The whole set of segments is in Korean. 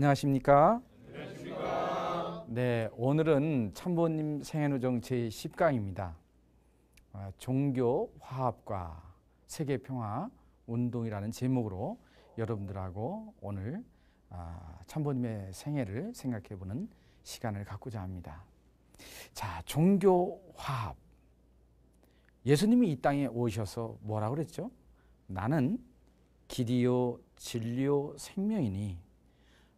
안녕하십니까? 네, 오늘은 참보님 생애노정 제10강입니다. 아, 종교 화합과 세계 평화 운동이라는 제목으로 여러분들하고 오늘 아, 참보님의 생애를 생각해 보는 시간을 갖고자 합니다. 자, 종교 화합. 예수님이 이 땅에 오셔서 뭐라 그랬죠? 나는 길이요, 진리요, 생명이니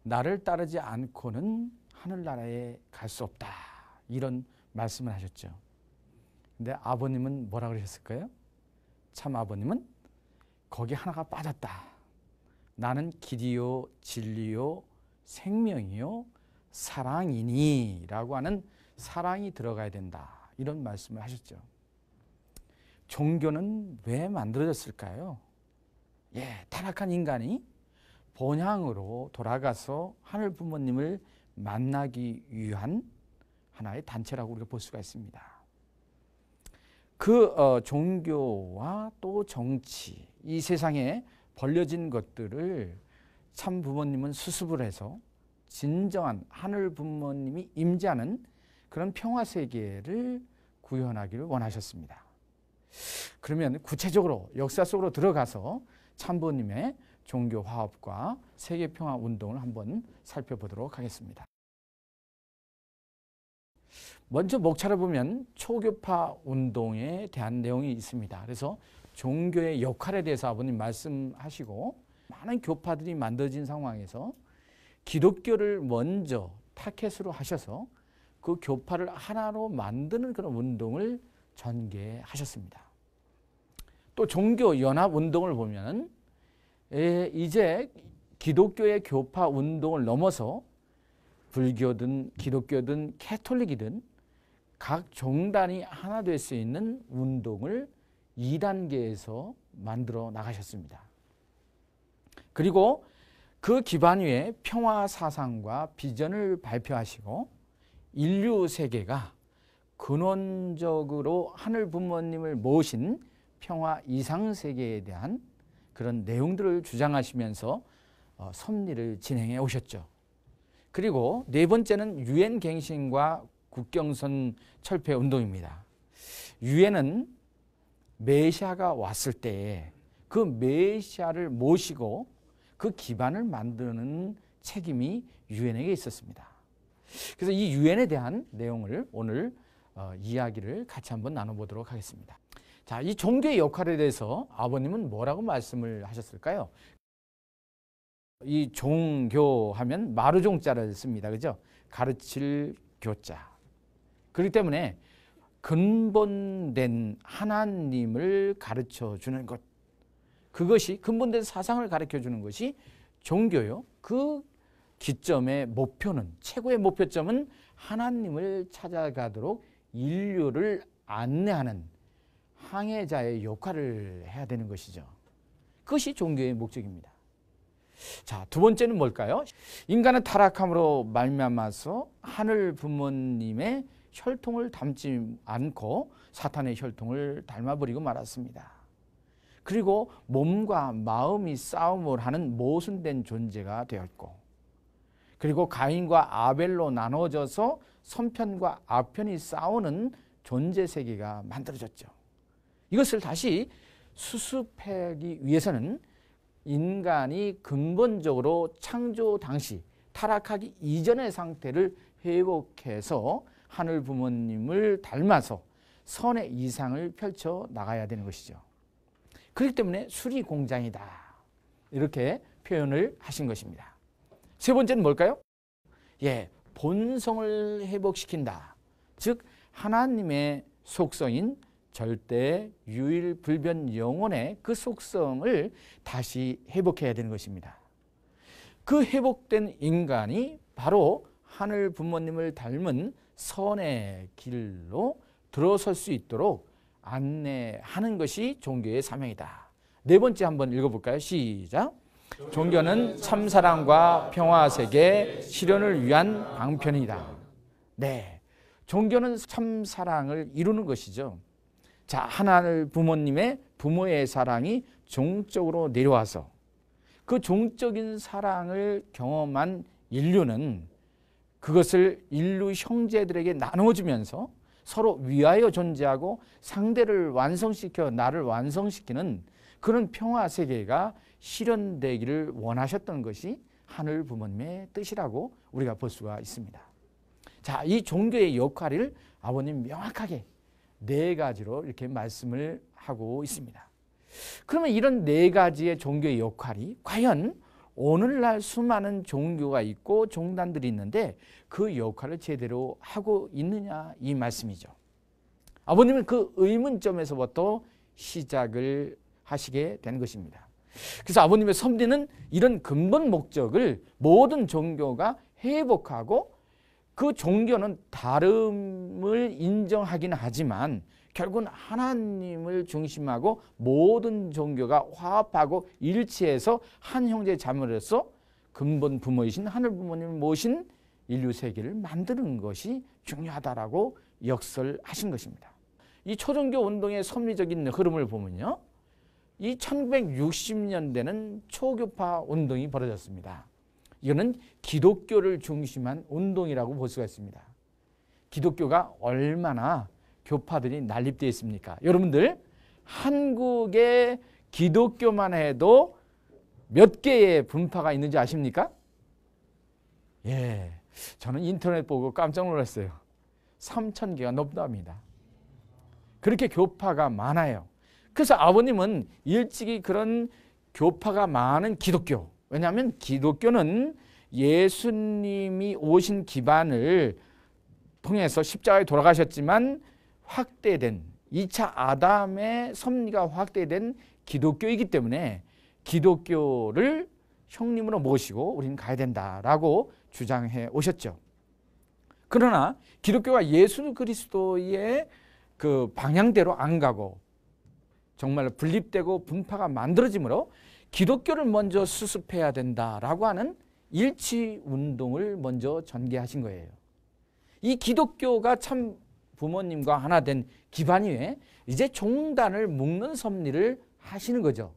나를 따르지 않고는 하늘나라에 갈 수 없다. 이런 말씀을 하셨죠. 근데 아버님은 뭐라 그러셨을까요? 참 아버님은 거기 하나가 빠졌다. 나는 길이요, 진리요, 생명이요, 사랑이니 라고 하는 사랑이 들어가야 된다. 이런 말씀을 하셨죠. 종교는 왜 만들어졌을까요? 예, 타락한 인간이 본향으로 돌아가서 하늘 부모님을 만나기 위한 하나의 단체라고 우리가 볼 수가 있습니다. 그 어, 종교와 또 정치, 이 세상에 벌려진 것들을 참 부모님은 수습을 해서 진정한 하늘 부모님이 임재하는 그런 평화 세계를 구현하기를 원하셨습니다. 그러면 구체적으로 역사 속으로 들어가서 참부님의 종교 화합과 세계 평화 운동을 한번 살펴보도록 하겠습니다. 먼저 목차를 보면 초교파 운동에 대한 내용이 있습니다. 그래서 종교의 역할에 대해서 아버님 말씀하시고 많은 교파들이 만들어진 상황에서 기독교를 먼저 타켓으로 하셔서 그 교파를 하나로 만드는 그런 운동을 전개하셨습니다. 또 종교 연합 운동을 보면 예, 이제 기독교의 교파 운동을 넘어서 불교든 기독교든 캐톨릭이든 각 종단이 하나 될 수 있는 운동을 2단계에서 만들어 나가셨습니다. 그리고 그 기반 위에 평화 사상과 비전을 발표하시고 인류 세계가 근원적으로 하늘 부모님을 모신 평화 이상 세계에 대한 그런 내용들을 주장하시면서 어, 섭리를 진행해 오셨죠. 그리고 네 번째는 유엔 갱신과 국경선 철폐 운동입니다. 유엔은 메시아가 왔을 때에 그 메시아를 모시고 그 기반을 만드는 책임이 유엔에게 있었습니다. 그래서 이 유엔에 대한 내용을 오늘 어, 이야기를 같이 한번 나눠보도록 하겠습니다. 자, 이 종교의 역할에 대해서 아버님은 뭐라고 말씀을 하셨을까요? 이 종교 하면 마루종자를 씁니다. 그죠? 가르칠 교자. 그렇기 때문에 근본된 하나님을 가르쳐 주는 것. 그것이 근본된 사상을 가르쳐 주는 것이 종교요. 그 기점의 목표는 최고의 목표점은 하나님을 찾아가도록 인류를 안내하는 방해자의 역할을 해야 되는 것이죠. 그것이 종교의 목적입니다. 자, 두 번째는 뭘까요? 인간의 타락함으로 말미암아서 하늘 부모님의 혈통을 담지 않고 사탄의 혈통을 닮아버리고 말았습니다. 그리고 몸과 마음이 싸움을 하는 모순된 존재가 되었고 그리고 가인과 아벨로 나눠져서 선편과 아편이 싸우는 존재 세계가 만들어졌죠. 이것을 다시 수습하기 위해서는 인간이 근본적으로 창조 당시 타락하기 이전의 상태를 회복해서 하늘 부모님을 닮아서 선의 이상을 펼쳐 나가야 되는 것이죠. 그렇기 때문에 수리 공장이다. 이렇게 표현을 하신 것입니다. 세 번째는 뭘까요? 예, 본성을 회복시킨다. 즉 하나님의 속성인 절대 유일불변 영혼의 그 속성을 다시 회복해야 되는 것입니다. 그 회복된 인간이 바로 하늘 부모님을 닮은 선의 길로 들어설 수 있도록 안내하는 것이 종교의 사명이다. 네 번째 한번 읽어볼까요? 시작. 종교는 참사랑과 평화 세계 실현을 위한 방편이다. 네. 종교는 참사랑을 이루는 것이죠. 자, 하나님 부모님의 부모의 사랑이 종적으로 내려와서 그 종적인 사랑을 경험한 인류는 그것을 인류 형제들에게 나눠주면서 서로 위하여 존재하고 상대를 완성시켜 나를 완성시키는 그런 평화 세계가 실현되기를 원하셨던 것이 하늘 부모님의 뜻이라고 우리가 볼 수가 있습니다. 자, 이 종교의 역할을 아버님 명확하게 네 가지로 이렇게 말씀을 하고 있습니다. 그러면 이런 네 가지의 종교의 역할이 과연 오늘날 수많은 종교가 있고 종단들이 있는데 그 역할을 제대로 하고 있느냐 이 말씀이죠. 아버님은 그 의문점에서부터 시작을 하시게 된 것입니다. 그래서 아버님의 섬리는 이런 근본 목적을 모든 종교가 회복하고 그 종교는 다름을 인정하긴 하지만 결국은 하나님을 중심하고 모든 종교가 화합하고 일치해서 한 형제 자매로서 근본 부모이신 하늘 부모님을 모신 인류 세계를 만드는 것이 중요하다라고 역설하신 것입니다. 이 초종교 운동의 섭리적인 흐름을 보면요. 이 1960년대는 초교파 운동이 벌어졌습니다. 이거는 기독교를 중심한 운동이라고 볼 수가 있습니다. 기독교가 얼마나 교파들이 난립되어 있습니까? 여러분들 한국의 기독교만 해도 몇 개의 분파가 있는지 아십니까? 예. 저는 인터넷 보고 깜짝 놀랐어요. 3천 개가 넘답니다. 그렇게 교파가 많아요. 그래서 아버님은 일찍이 그런 교파가 많은 기독교 왜냐하면 기독교는 예수님이 오신 기반을 통해서 십자가에 돌아가셨지만 확대된 2차 아담의 섭리가 확대된 기독교이기 때문에 기독교를 형님으로 모시고 우리는 가야 된다라고 주장해 오셨죠. 그러나 기독교가 예수 그리스도의 그 방향대로 안 가고 정말 분립되고 분파가 만들어지므로 기독교를 먼저 수습해야 된다라고 하는 일치 운동을 먼저 전개하신 거예요. 이 기독교가 참 부모님과 하나 된 기반 위에 이제 종단을 묶는 섭리를 하시는 거죠.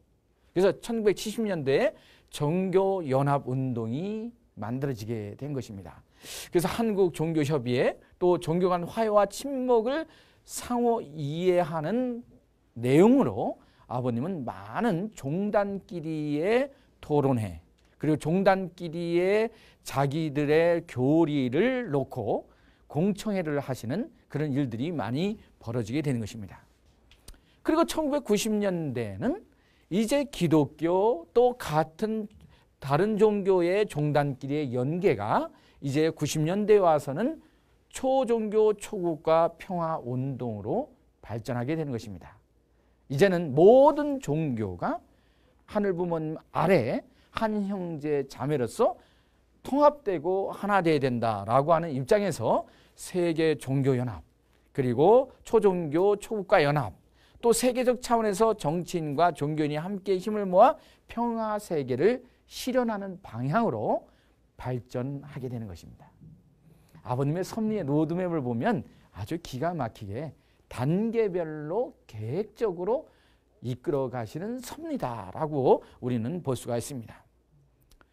그래서 1970년대에 종교 연합 운동이 만들어지게 된 것입니다. 그래서 한국 종교 협의회 또 종교 간 화해와 침묵을 상호 이해하는 내용으로 아버님은 많은 종단끼리의 토론회 그리고 종단끼리의 자기들의 교리를 놓고 공청회를 하시는 그런 일들이 많이 벌어지게 되는 것입니다. 그리고 1990년대에는 이제 기독교 또 같은 다른 종교의 종단끼리의 연계가 이제 90년대 와서는 초종교 초국과 평화 운동으로 발전하게 되는 것입니다. 이제는 모든 종교가 하늘 부모님 아래 한 형제 자매로서 통합되고 하나 되어야 된다라고 하는 입장에서 세계 종교 연합 그리고 초종교 초국가 연합 또 세계적 차원에서 정치인과 종교인이 함께 힘을 모아 평화 세계를 실현하는 방향으로 발전하게 되는 것입니다. 아버님의 섭리의 로드맵을 보면 아주 기가 막히게 단계별로 계획적으로 이끌어 가시는 섭니다라고 우리는 볼 수가 있습니다.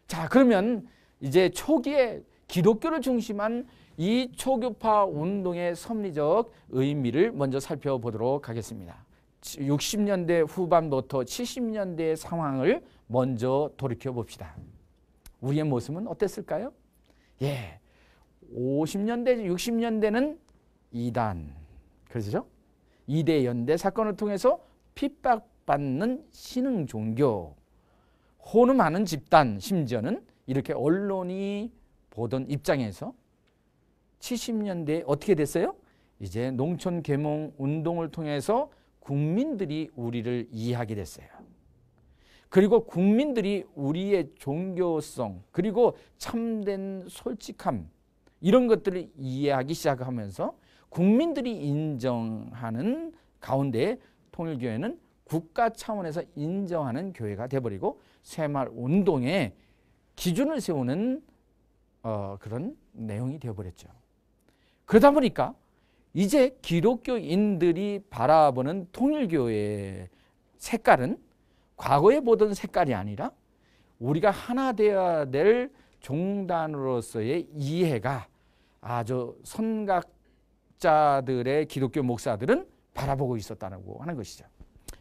자, 그러면 이제 초기에 기독교를 중심한 이 초교파 운동의 섭리적 의미를 먼저 살펴보도록 하겠습니다. 60년대 후반부터 7 0년대 상황을 먼저 돌이켜 봅시다. 우리의 모습은 어땠을까요? 예. 50년대, 60년대는 이단, 그러시죠? 이대 연대 사건을 통해서 핍박받는 신흥 종교, 혼음하는 집단, 심지어는 이렇게 언론이 보던 입장에서 7 0년대 어떻게 됐어요? 이제 농촌 계몽 운동을 통해서 국민들이 우리를 이해하게 됐어요. 그리고 국민들이 우리의 종교성 그리고 참된 솔직함 이런 것들을 이해하기 시작하면서 국민들이 인정하는 가운데 통일교회는 국가 차원에서 인정하는 교회가 돼버리고 새말 운동에 기준을 세우는 어, 그런 내용이 되어버렸죠. 그러다 보니까 이제 기독교인들이 바라보는 통일교회의 색깔은 과거에 보던 색깔이 아니라 우리가 하나 되어야 될 종단으로서의 이해가 아주 선각 목자들의 기독교 목사들은 바라보고 있었다고 하는 것이죠.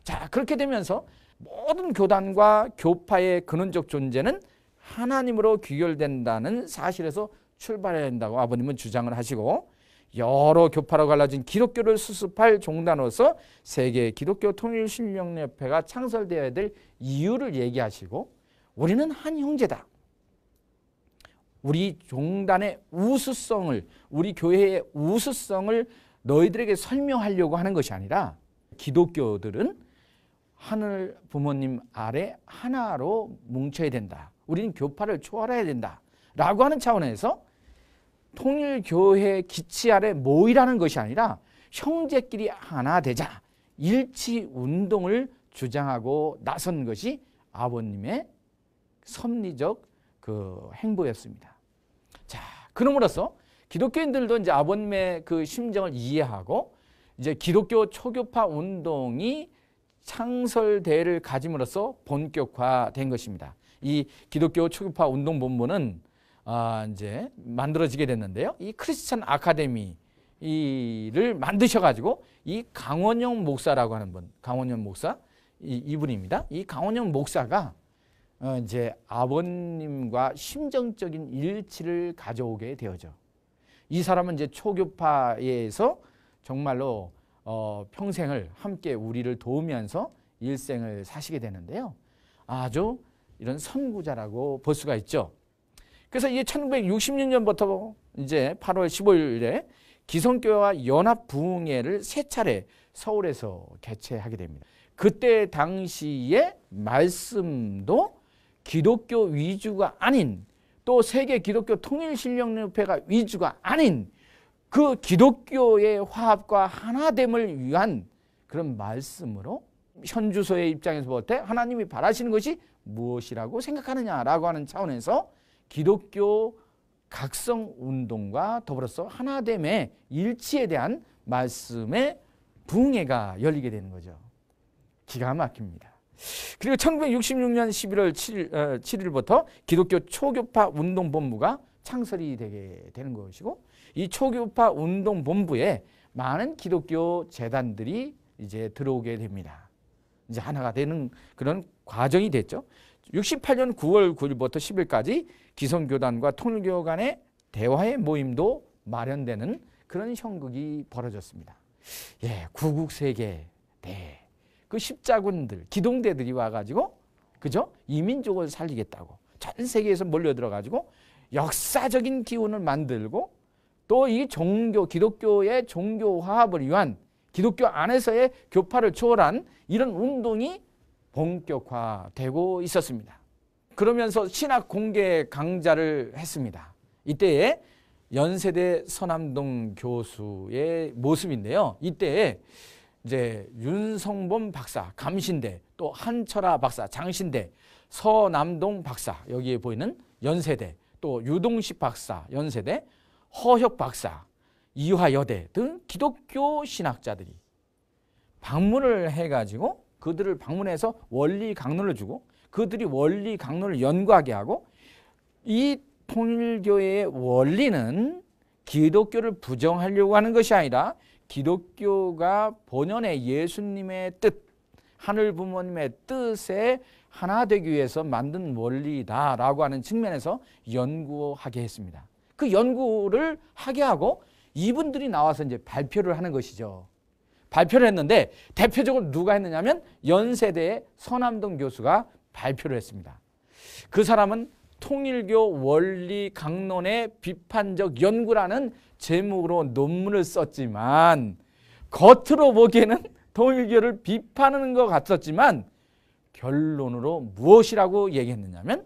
자, 그렇게 되면서 모든 교단과 교파의 근원적 존재는 하나님으로 귀결된다는 사실에서 출발해야 된다고 아버님은 주장을 하시고 여러 교파로 갈라진 기독교를 수습할 종단으로서 세계 기독교 통일신령협회가 창설되어야 될 이유를 얘기하시고 우리는 한 형제다. 우리 종단의 우수성을 우리 교회의 우수성을 너희들에게 설명하려고 하는 것이 아니라 기독교들은 하늘 부모님 아래 하나로 뭉쳐야 된다. 우리는 교파를 초월해야 된다. 라고 하는 차원에서 통일교회 기치 아래 모이라는 것이 아니라 형제끼리 하나 되자 일치 운동을 주장하고 나선 것이 아버님의 섭리적 그 행보였습니다. 그러으로써 기독교인들도 이제 아본의그 심정을 이해하고 이제 기독교 초교파 운동이 창설대를 가짐으로써 본격화된 것입니다. 이 기독교 초교파 운동 본부는 아 이제 만들어지게 됐는데요. 이 크리스천 아카데미 를 만드셔가지고 이 강원영 목사라고 하는 분, 강원영 목사 이, 이분입니다. 이 강원영 목사가 어, 이제 아버님과 심정적인 일치를 가져오게 되어져. 이 사람은 이제 초교파에서 정말로 어, 평생을 함께 우리를 도우면서 일생을 사시게 되는데요. 아주 이런 선구자라고 볼 수가 있죠. 그래서 이게 1966년부터 이제 8월 15일에 기성교회와 연합부흥회를 세 차례 서울에서 개최하게 됩니다. 그때 당시에 말씀도 기독교 위주가 아닌 또 세계 기독교 통일신령협회가 위주가 아닌 그 기독교의 화합과 하나됨을 위한 그런 말씀으로 현주소의 입장에서 볼 때 하나님이 바라시는 것이 무엇이라고 생각하느냐라고 하는 차원에서 기독교 각성 운동과 더불어서 하나됨의 일치에 대한 말씀의 붕해가 열리게 되는 거죠. 기가 막힙니다. 그리고 1966년 11월 7일, 어, 7일부터 기독교 초교파 운동본부가 창설이 되게 되는 것이고 이 초교파 운동본부에 많은 기독교 재단들이 이제 들어오게 됩니다. 이제 하나가 되는 그런 과정이 됐죠. 68년 9월 9일부터 10일까지 기성교단과 통일교 간의 대화의 모임도 마련되는 그런 형극이 벌어졌습니다. 예, 구국세계 대그 십자군들, 기동대들이 와가지고 그죠? 이민족을 살리겠다고 전 세계에서 몰려들어가지고 역사적인 기운을 만들고 또 이 종교, 기독교의 종교 화합을 위한 기독교 안에서의 교파를 초월한 이런 운동이 본격화되고 있었습니다. 그러면서 신학 공개 강좌를 했습니다. 이때에 연세대 서남동 교수의 모습인데요. 이때에 이제 윤성범 박사, 감신대, 또 한철아 박사, 장신대, 서남동 박사, 여기에 보이는 연세대, 또 유동식 박사, 연세대, 허혁 박사, 이화여대 등 기독교 신학자들이 방문을 해가지고 그들을 방문해서 원리 강론을 주고 그들이 원리 강론을 연구하게 하고 이 통일교회의 원리는 기독교를 부정하려고 하는 것이 아니라 기독교가 본연의 예수님의 뜻, 하늘 부모님의 뜻에 하나 되기 위해서 만든 원리다라고 하는 측면에서 연구하게 했습니다. 그 연구를 하게 하고 이분들이 나와서 이제 발표를 하는 것이죠. 발표를 했는데 대표적으로 누가 했느냐면 연세대의 서남동 교수가 발표를 했습니다. 그 사람은 통일교 원리 강론의 비판적 연구라는 제목으로 논문을 썼지만 겉으로 보기에는 통일교를 비판하는 것 같았지만 결론으로 무엇이라고 얘기했느냐면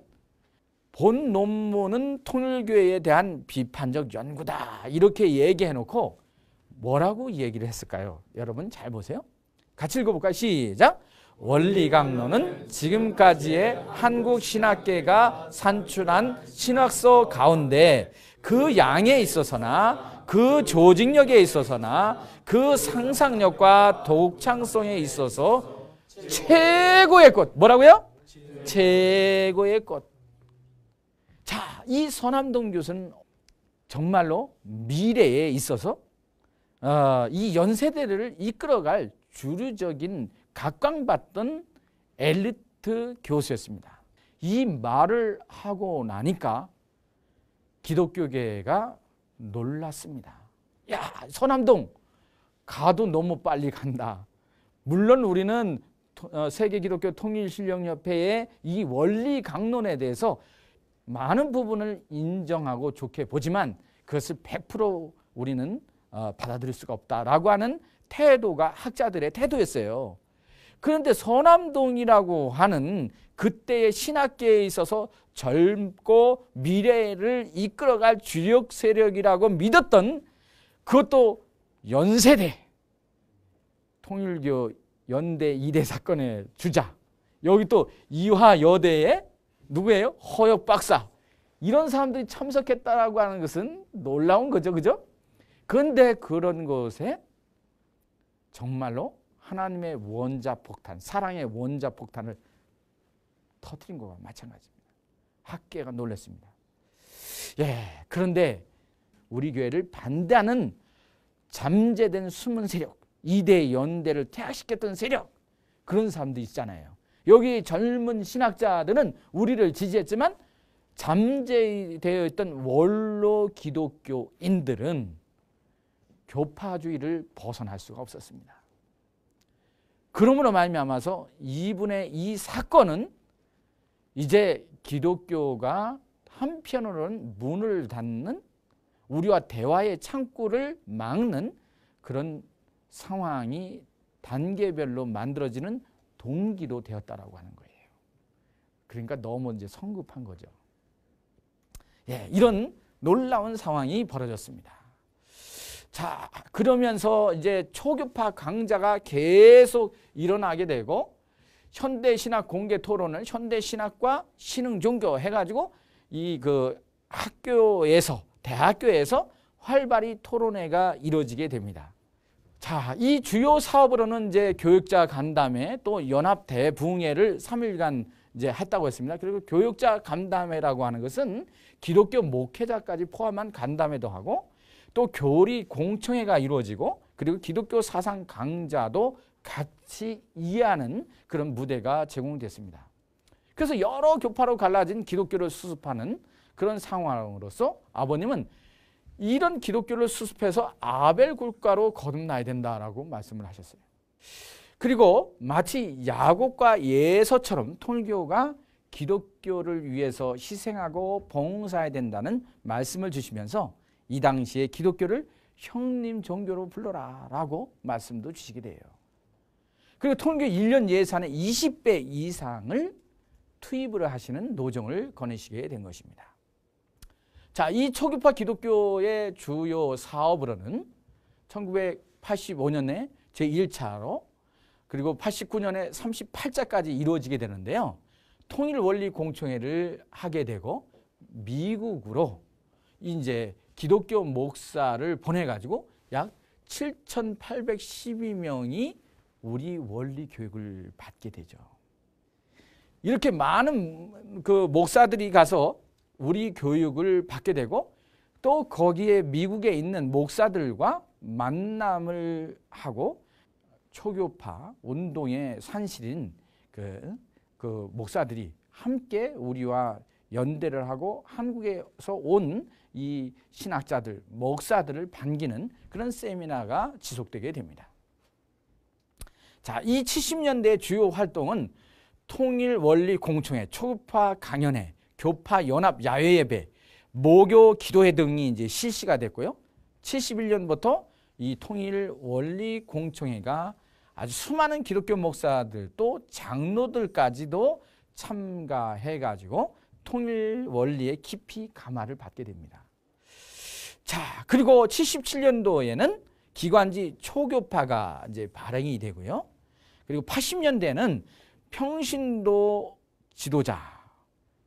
본 논문은 통일교에 대한 비판적 연구다 이렇게 얘기해놓고 뭐라고 얘기를 했을까요? 여러분 잘 보세요. 같이 읽어볼까요? 시작! 원리 강론은 지금까지의 한국 신학계가 산출한 신학서 가운데 그 양에 있어서나 그 조직력에 있어서나 그 상상력과 독창성에 있어서 최고의 꽃 뭐라고요? 최고의 꽃 자, 이 서남동 교수는 정말로 미래에 있어서 어, 이 연세대를 이끌어갈 주류적인 각광받던 엘리트 교수였습니다. 이 말을 하고 나니까 기독교계가 놀랐습니다. 야, 서남동 가도 너무 빨리 간다. 물론 우리는 어, 세계 기독교 통일 실력 협회의 이 원리 강론에 대해서 많은 부분을 인정하고 좋게 보지만 그것을 100% 우리는 어, 받아들일 수가 없다라고 하는 태도가 학자들의 태도였어요. 그런데 서남동이라고 하는 그때의 신학계에 있어서 젊고 미래를 이끌어갈 주력 세력이라고 믿었던 그것도 연세대 통일교 연대 이대 사건의 주자 여기 또 이화여대의 누구예요? 허역 박사 이런 사람들이 참석했다라고 하는 것은 놀라운 거죠 그죠? 근데 그런 것에 정말로 하나님의 원자 폭탄, 사랑의 원자 폭탄을 터뜨린 것과 마찬가지입니다. 학계가 놀랐습니다. 예, 그런데 우리 교회를 반대하는 잠재된 숨은 세력, 이대 연대를 퇴학시켰던 세력, 그런 사람도 있잖아요. 여기 젊은 신학자들은 우리를 지지했지만 잠재되어 있던 원로 기독교인들은 교파주의를 벗어날 수가 없었습니다. 그러므로 말미암아서 이분의 이 사건은 이제 기독교가 한편으로는 문을 닫는 우리와 대화의 창구를 막는 그런 상황이 단계별로 만들어지는 동기도 되었다라고 하는 거예요. 그러니까 너무 이제 성급한 거죠. 예, 이런 놀라운 상황이 벌어졌습니다. 자, 그러면서 이제 초교파 강자가 계속 일어나게 되고 현대 신학 공개 토론을 현대 신학과 신흥 종교 해가지고 이 그 학교에서 대학교에서 활발히 토론회가 이루어지게 됩니다. 자, 이 주요 사업으로는 이제 교육자 간담회 또 연합 대부흥회를 3일간 이제 했다고 했습니다. 그리고 교육자 간담회라고 하는 것은 기독교 목회자까지 포함한 간담회도 하고 또 교리 공청회가 이루어지고 그리고 기독교 사상 강자도 같이 이해하는 그런 무대가 제공됐습니다. 그래서 여러 교파로 갈라진 기독교를 수습하는 그런 상황으로서 아버님은 이런 기독교를 수습해서 아벨 국가로 거듭나야 된다라고 말씀을 하셨어요. 그리고 마치 야곱과 예서처럼 통일교가 기독교를 위해서 희생하고 봉사해야 된다는 말씀을 주시면서 이 당시에 기독교를 형님 종교로 불러라 라고 말씀도 주시게 돼요. 그리고 통교 1년 예산의 20배 이상을 투입을 하시는 노정을 거느시게 된 것입니다. 자, 이 초기파 기독교의 주요 사업으로는 1985년에 제1차로 그리고 89년에 38차까지 이루어지게 되는데요. 통일원리 공청회를 하게 되고 미국으로 이제 기독교 목사를 보내가지고 약 7,812명이 우리 원리 교육을 받게 되죠. 이렇게 많은 그 목사들이 가서 우리 교육을 받게 되고 또 거기에 미국에 있는 목사들과 만남을 하고 초교파 운동의 산실인 그, 그 목사들이 함께 우리와 연대를 하고 한국에서 온이 신학자들, 목사들을 반기는 그런 세미나가 지속되게 됩니다. 자, 이 70년대 주요 활동은 통일 원리 공청회, 초급파 강연회, 교파 연합 야외 예배, 모교 기도회 등이 이제 실시가 됐고요. 71년부터 이 통일 원리 공청회가 아주 수많은 기독교 목사들 또 장로들까지도 참가해 가지고 통일 원리의 깊이 감화를 받게 됩니다. 자, 그리고 77년도에는 기관지 초교파가 이제 발행이 되고요. 그리고 80년대는 평신도 지도자,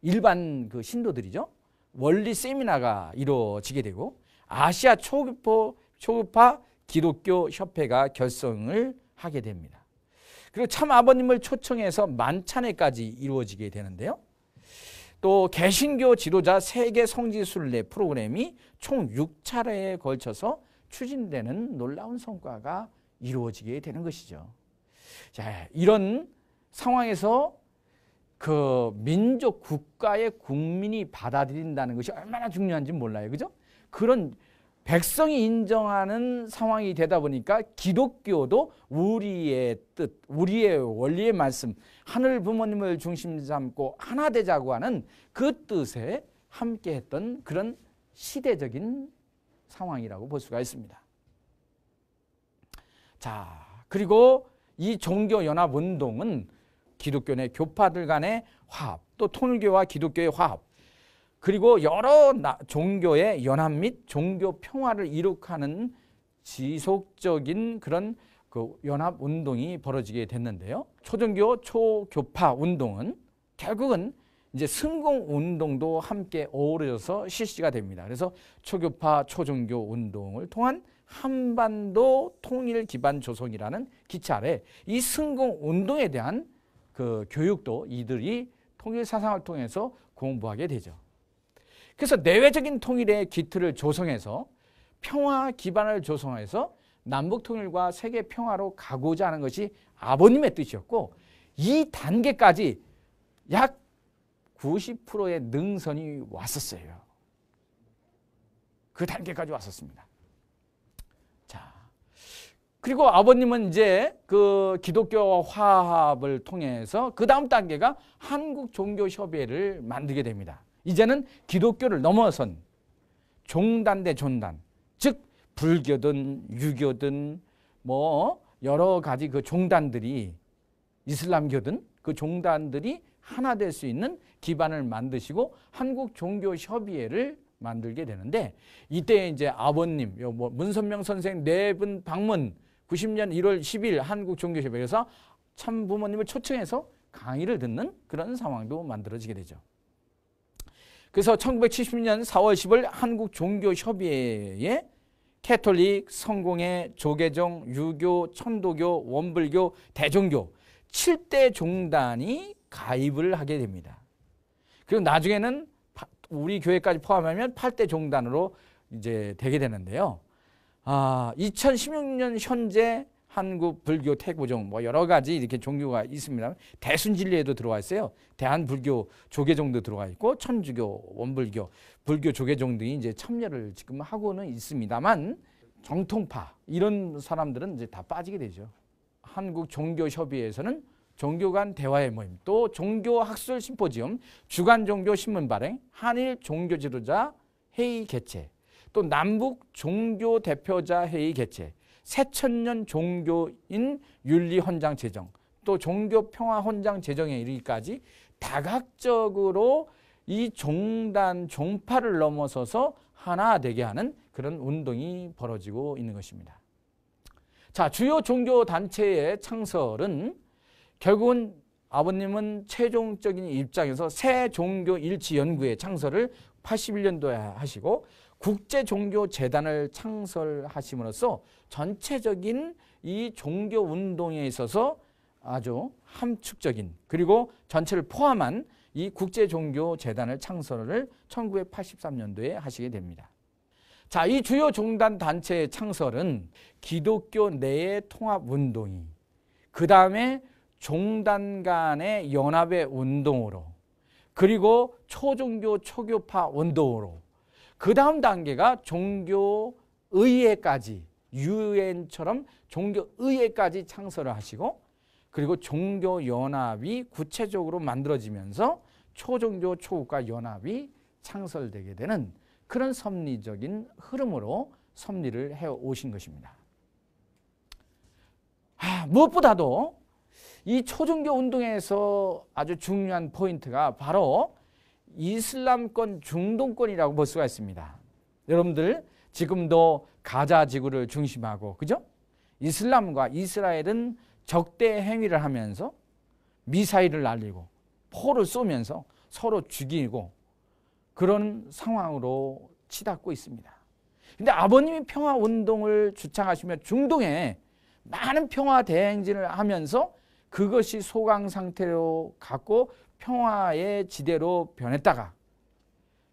일반 그 신도들이죠. 원리 세미나가 이루어지게 되고 아시아 초교파 초교파 기독교 협회가 결성을 하게 됩니다. 그리고 참 아버님을 초청해서 만찬회까지 이루어지게 되는데요. 또 개신교 지도자 세계 성지 순례 프로그램이 총 6차례에 걸쳐서 추진되는 놀라운 성과가 이루어지게 되는 것이죠. 자, 이런 상황에서 그 민족 국가의 국민이 받아들인다는 것이 얼마나 중요한지 몰라요. 그죠? 그런 백성이 인정하는 상황이 되다 보니까 기독교도 우리의 뜻, 우리의 원리의 말씀, 하늘 부모님을 중심 삼고 하나 되자고 하는 그 뜻에 함께 했던 그런 시대적인 상황이라고 볼 수가 있습니다. 자, 그리고 이 종교 연합 운동은 기독교 내 교파들 간의 화합, 또 통일교와 기독교의 화합, 그리고 여러 나, 종교의 연합 및 종교 평화를 이룩하는 지속적인 그런 그 연합 운동이 벌어지게 됐는데요. 초종교 초교파 운동은 결국은 이제 승공 운동도 함께 어우러져서 실시가 됩니다. 그래서 초교파 초종교 운동을 통한 한반도 통일 기반 조성이라는 기차 아래 이 승공 운동에 대한 그 교육도 이들이 통일 사상을 통해서 공부하게 되죠. 그래서 내외적인 통일의 기틀을 조성해서 평화 기반을 조성해서 남북 통일과 세계 평화로 가고자 하는 것이 아버님의 뜻이었고 이 단계까지 약 90%의 능선이 왔었어요. 그 단계까지 왔었습니다. 자. 그리고 아버님은 이제 그 기독교 화합을 통해서 그 다음 단계가 한국 종교 협의회를 만들게 됩니다. 이제는 기독교를 넘어선 종단 대 종단, 즉 불교든 유교든 뭐 여러 가지 그 종단들이 이슬람교든 그 종단들이 하나 될 수 있는 기반을 만드시고 한국 종교 협의회를 만들게 되는데 이때 이제 아버님 뭐 문선명 선생 네 분 방문 90년 1월 10일 한국 종교 협의회에서 참 부모님을 초청해서 강의를 듣는 그런 상황도 만들어지게 되죠. 그래서 1970년 4월 10일 한국 종교협의회에 캐톨릭, 성공회, 조계종, 유교, 천도교, 원불교, 대종교 7대 종단이 가입을 하게 됩니다. 그리고 나중에는 우리 교회까지 포함하면 8대 종단으로 이제 되게 되는데요. 아, 2016년 현재 한국 불교 태고종 뭐 여러 가지 이렇게 종교가 있습니다. 대순진리에도 들어와 있어요. 대한불교 조계종도 들어가 있고 천주교, 원불교, 불교 조계종 등이 이제 참여를 지금 하고는 있습니다만 정통파 이런 사람들은 이제 다 빠지게 되죠. 한국 종교협의회에서는 종교 간 대화의 모임, 또 종교 학술 심포지엄, 주간 종교 신문 발행, 한일 종교 지도자 회의 개최, 또 남북 종교 대표자 회의 개최, 새천년 종교인 윤리 헌장 제정 또 종교 평화 헌장 제정에 이르기까지 다각적으로 이 종단 종파를 넘어서서 하나 되게 하는 그런 운동이 벌어지고 있는 것입니다. 자, 주요 종교 단체의 창설은 결국은 아버님은 최종적인 입장에서 새 종교 일치 연구의 창설을 81년도에 하시고 국제 종교 재단을 창설하심으로써 전체적인 이 종교 운동에 있어서 아주 함축적인 그리고 전체를 포함한 이 국제 종교 재단을 창설을 1983년도에 하시게 됩니다. 자, 이 주요 종단 단체의 창설은 기독교 내의 통합 운동이 그 다음에 종단 간의 연합의 운동으로 그리고 초종교 초교파 운동으로 그 다음 단계가 종교의회까지 유엔처럼 종교의회까지 창설을 하시고 그리고 종교연합이 구체적으로 만들어지면서 초종교 초국가 연합이 창설되게 되는 그런 섭리적인 흐름으로 섭리를 해오신 것입니다. 아, 무엇보다도 이 초종교 운동에서 아주 중요한 포인트가 바로 이슬람권 중동권이라고 볼 수가 있습니다. 여러분들 지금도 가자 지구를 중심하고 그죠? 이슬람과 이스라엘은 적대 행위를 하면서 미사일을 날리고 포를 쏘면서 서로 죽이고 그런 상황으로 치닫고 있습니다. 근데 아버님이 평화 운동을 주창하시며 중동에 많은 평화 대행진을 하면서 그것이 소강 상태로 갖고 평화의 지대로 변했다가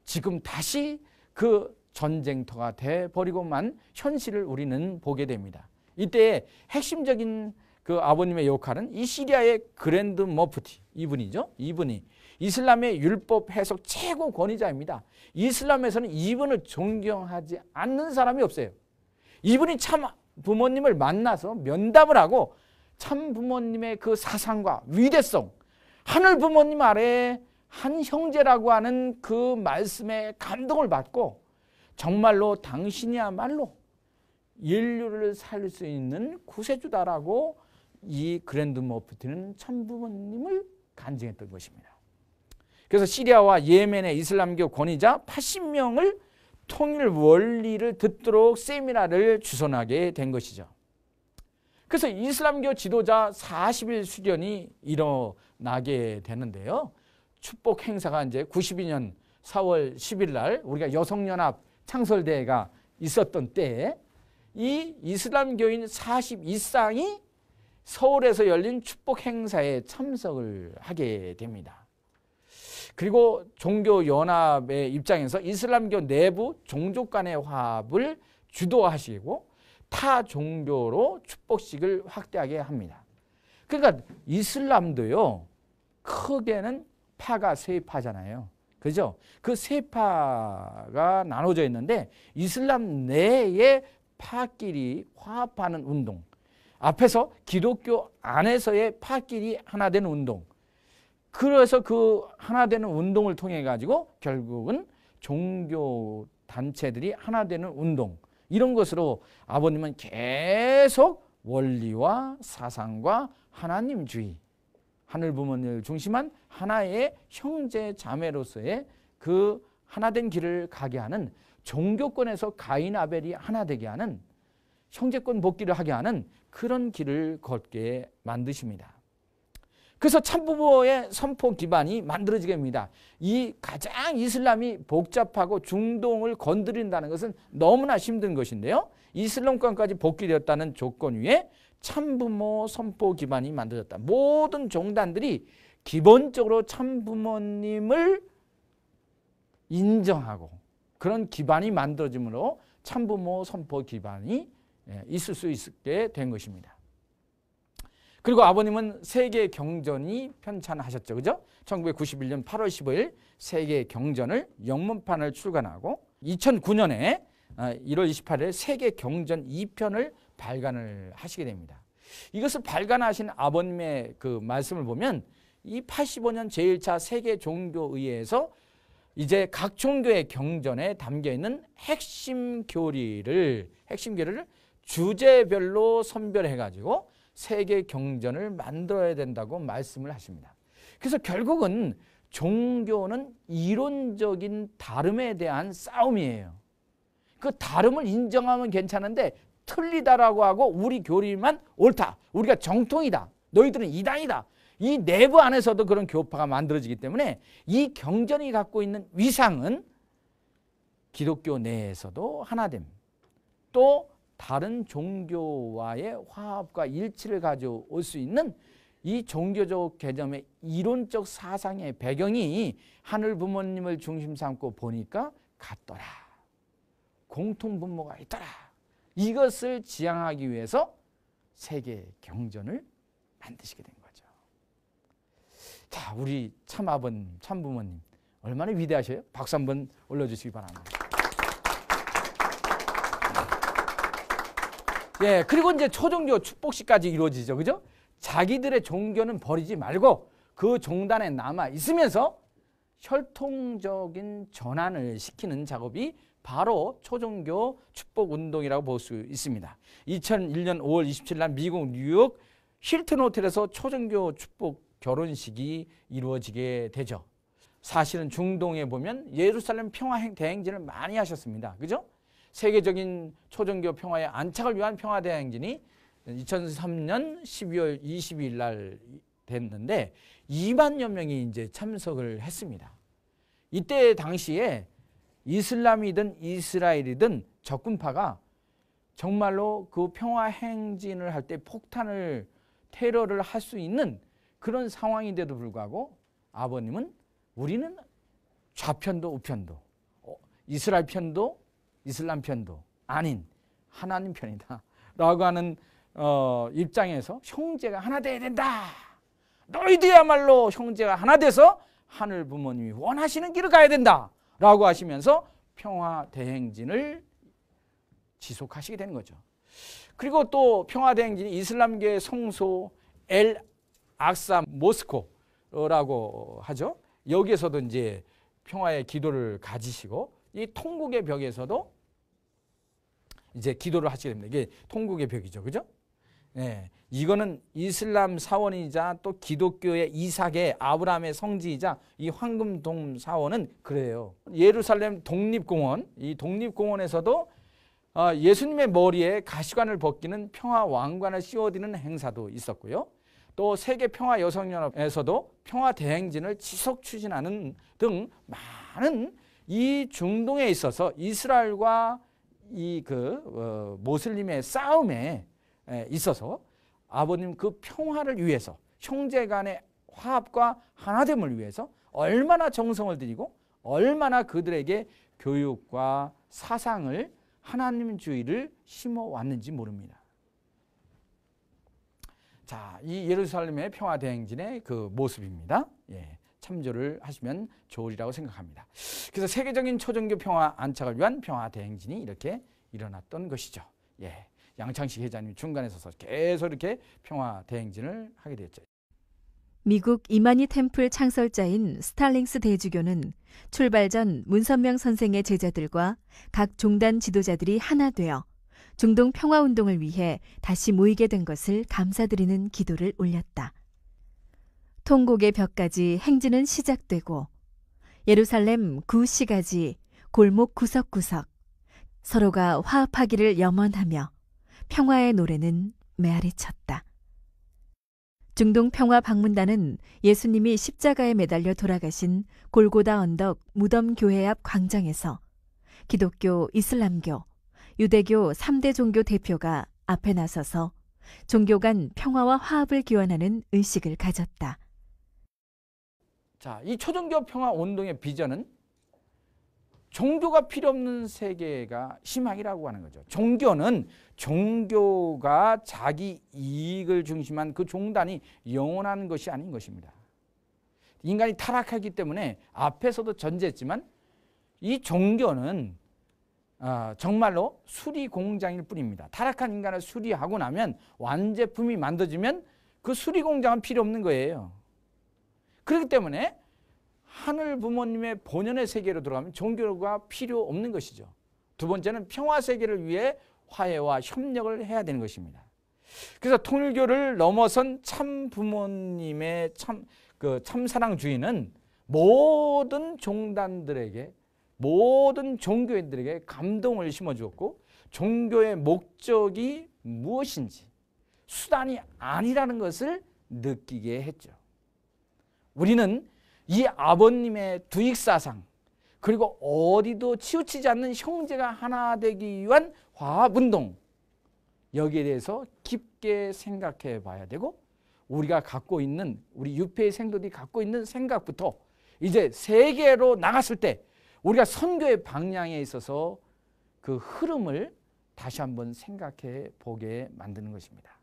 지금 다시 그 전쟁터가 돼 버리고만 현실을 우리는 보게 됩니다. 이때 핵심적인 그 아버님의 역할은 이 시리아의 그랜드 머프티 이분이죠. 이분이 이슬람의 율법 해석 최고 권위자입니다. 이슬람에서는 이분을 존경하지 않는 사람이 없어요. 이분이 참 부모님을 만나서 면담을 하고 참 부모님의 그 사상과 위대성 하늘 부모님 아래 한 형제라고 하는 그 말씀에 감동을 받고 정말로 당신이야말로 인류를 살릴 수 있는 구세주다라고 이 그랜드 모프트는 천부모님을 간증했던 것입니다. 그래서 시리아와 예멘의 이슬람교 권위자 80명을 통일 원리를 듣도록 세미나를 주선하게 된 것이죠. 그래서 이슬람교 지도자 40일 수련이 이뤄 나게 되는데요. 축복 행사가 이제 92년 4월 10일 날 우리가 여성연합 창설대회가 있었던 때에 이 이슬람교인 42쌍이 서울에서 열린 축복 행사에 참석을 하게 됩니다. 그리고 종교연합의 입장에서 이슬람교 내부 종족 간의 화합을 주도하시고 타 종교로 축복식을 확대하게 합니다. 그러니까 이슬람도요, 크게는 파가 세 파잖아요. 그죠? 그 세 파가 나눠져 있는데 이슬람 내에 파끼리 화합하는 운동. 앞에서 기독교 안에서의 파끼리 하나 되는 운동. 그래서 그 하나 되는 운동을 통해 가지고 결국은 종교 단체들이 하나 되는 운동. 이런 것으로 아버님은 계속 원리와 사상과 하나님주의 하늘 부모님을 중심한 하나의 형제 자매로서의 그 하나된 길을 가게 하는 종교권에서 가인 아벨이 하나 되게 하는 형제권 복귀를 하게 하는 그런 길을 걷게 만드십니다. 그래서 참부모의 선포 기반이 만들어지게 됩니다. 이 가장 이슬람이 복잡하고 중동을 건드린다는 것은 너무나 힘든 것인데요. 이슬람권까지 복귀되었다는 조건 위에 참부모 선포 기반이 만들어졌다. 모든 종단들이 기본적으로 참부모님을 인정하고 그런 기반이 만들어지므로 참부모 선포 기반이 예, 있을 수 있게 된 것입니다. 그리고 아버님은 세계 경전이 편찬하셨죠. 그죠? 1991년 8월 15일 세계 경전을 영문판을 출간하고 2009년에 1월 28일 세계 경전 2편을 발간을 하시게 됩니다. 이것을 발간하신 아버님의 그 말씀을 보면 이 85년 제1차 세계 종교의회에서 이제 각 종교의 경전에 담겨 있는 핵심 교리를 핵심 교리를 주제별로 선별해 가지고 세계 경전을 만들어야 된다고 말씀을 하십니다. 그래서 결국은 종교는 이론적인 다름에 대한 싸움이에요. 그 다름을 인정하면 괜찮은데 틀리다라고 하고 우리 교리만 옳다. 우리가 정통이다. 너희들은 이단이다. 이 내부 안에서도 그런 교파가 만들어지기 때문에 이 경전이 갖고 있는 위상은 기독교 내에서도 하나됨. 또 다른 종교와의 화합과 일치를 가져올 수 있는 이 종교적 개념의 이론적 사상의 배경이 하늘 부모님을 중심 삼고 보니까 같더라. 공통 분모가 있더라. 이것을 지향하기 위해서 세계 경전을 만드시게 된 거죠. 자, 우리 참아버님, 참부모님 얼마나 위대하셔요? 박수 한번 올려주시기 바랍니다. 예, 그리고 이제 초종교 축복식까지 이루어지죠. 그죠? 자기들의 종교는 버리지 말고 그 종단에 남아 있으면서 혈통적인 전환을 시키는 작업이 바로 초종교 축복 운동이라고 볼 수 있습니다. 2001년 5월 27일 날 미국 뉴욕 힐튼 호텔에서 초종교 축복 결혼식이 이루어지게 되죠. 사실은 중동에 보면 예루살렘 평화 대행진을 많이 하셨습니다. 그죠? 세계적인 초종교 평화의 안착을 위한 평화 대행진이 2003년 12월 22일 날 됐는데 2만여 명이 이제 참석을 했습니다. 이때 당시에 이슬람이든 이스라엘이든 적군파가 정말로 그 평화 행진을 할 때 폭탄을 테러를 할 수 있는 그런 상황인데도 불구하고 아버님은 우리는 좌편도 우편도 어, 이스라엘 편도 이슬람 편도 아닌 하나님 편이다 라고 하는 어, 입장에서 형제가 하나 돼야 된다 너희들야말로 형제가 하나 돼서 하늘 부모님이 원하시는 길을 가야 된다 라고 하시면서 평화 대행진을 지속하시게 되는 거죠. 그리고 또 평화 대행진이 이슬람계 성소 엘 악사 모스코라고 하죠. 여기에서도 이제 평화의 기도를 가지시고 이 통곡의 벽에서도 이제 기도를 하시게 됩니다. 이게 통곡의 벽이죠. 그죠? 예, 이거는 이슬람 사원이자 또 기독교의 이삭의 아브라함의 성지이자 이 황금동 사원은 그래요. 예루살렘 독립공원, 이 독립공원에서도 어, 예수님의 머리에 가시관을 벗기는 평화 왕관을 씌워드리는 행사도 있었고요. 또 세계 평화 여성연합에서도 평화 대행진을 지속 추진하는 등 많은 이 중동에 있어서 이스라엘과 이그 어, 모슬림의 싸움에 예, 있어서 아버님 그 평화를 위해서 형제 간의 화합과 하나됨을 위해서 얼마나 정성을 들이고 얼마나 그들에게 교육과 사상을 하나님주의를 심어 왔는지 모릅니다. 자, 이 예루살렘의 평화 대행진의 그 모습입니다. 예, 참조를 하시면 좋으리라고 생각합니다. 그래서 세계적인 초정교 평화 안착을 위한 평화 대행진이 이렇게 일어났던 것이죠. 예. 양창식 회장님 중간에 서서 계속 이렇게 평화 대행진을 하게 되었죠. 미국 이만희 템플 창설자인 스탈링스 대주교는 출발 전 문선명 선생의 제자들과 각 종단 지도자들이 하나 되어 중동 평화 운동을 위해 다시 모이게 된 것을 감사드리는 기도를 올렸다. 통곡의 벽까지 행진은 시작되고 예루살렘 구시까지 골목 구석구석 서로가 화합하기를 염원하며 평화의 노래는 메아리쳤다. 중동 평화 방문단은 예수님이 십자가에 매달려 돌아가신 골고다 언덕 무덤 교회 앞 광장에서 기독교, 이슬람교, 유대교 3대 종교 대표가 앞에 나서서 종교 간 평화와 화합을 기원하는 의식을 가졌다. 자, 이 초종교 평화 운동의 비전은 종교가 필요 없는 세계가 희망이라고 하는 거죠. 종교는 종교가 자기 이익을 중심한 그 종단이 영원한 것이 아닌 것입니다. 인간이 타락하기 때문에 앞에서도 전제했지만 이 종교는 어, 정말로 수리 공장일 뿐입니다. 타락한 인간을 수리하고 나면 완제품이 만들어지면 그 수리 공장은 필요 없는 거예요. 그렇기 때문에 하늘 부모님의 본연의 세계로 들어가면 종교가 필요 없는 것이죠. 두 번째는 평화 세계를 위해 화해와 협력을 해야 되는 것입니다. 그래서 통일교를 넘어선 참 부모님의 참, 그 참사랑주의는 모든 종단들에게 모든 종교인들에게 감동을 심어주었고 종교의 목적이 무엇인지 수단이 아니라는 것을 느끼게 했죠. 우리는 이 아버님의 두익사상 그리고 어디도 치우치지 않는 형제가 하나 되기 위한 화합운동 여기에 대해서 깊게 생각해 봐야 되고 우리가 갖고 있는 우리 유폐의 생도들이 갖고 있는 생각부터 이제 세계로 나갔을 때 우리가 선교의 방향에 있어서 그 흐름을 다시 한번 생각해 보게 만드는 것입니다.